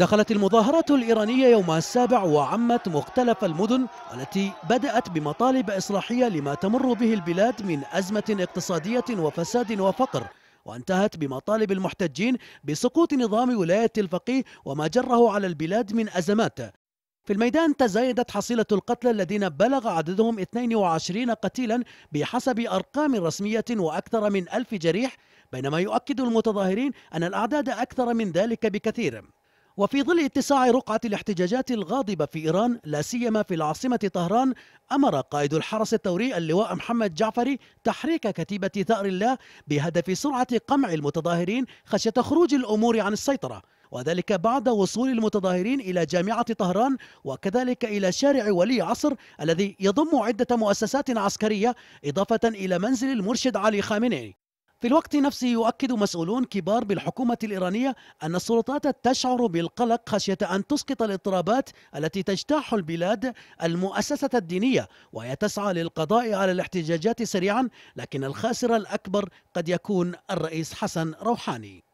دخلت المظاهرات الإيرانية يوم السابع وعمت مختلف المدن التي بدأت بمطالب إصلاحية لما تمر به البلاد من أزمة اقتصادية وفساد وفقر وانتهت بمطالب المحتجين بسقوط نظام ولاية الفقيه وما جره على البلاد من أزمات في الميدان تزايدت حصيلة القتلى الذين بلغ عددهم 22 قتيلا بحسب أرقام رسمية وأكثر من ألف جريح بينما يؤكد المتظاهرين أن الأعداد أكثر من ذلك بكثير وفي ظل اتساع رقعة الاحتجاجات الغاضبة في إيران لا سيما في العاصمة طهران أمر قائد الحرس الثوري اللواء محمد جعفري تحريك كتيبة ثأر الله بهدف سرعة قمع المتظاهرين خشية خروج الأمور عن السيطرة وذلك بعد وصول المتظاهرين إلى جامعة طهران وكذلك إلى شارع ولي عصر الذي يضم عدة مؤسسات عسكرية إضافة إلى منزل المرشد علي خامنئي في الوقت نفسه يؤكد مسؤولون كبار بالحكومة الإيرانية أن السلطات تشعر بالقلق خشية أن تسقط الاضطرابات التي تجتاح البلاد المؤسسة الدينية وهي تسعى للقضاء على الاحتجاجات سريعا لكن الخاسر الأكبر قد يكون الرئيس حسن روحاني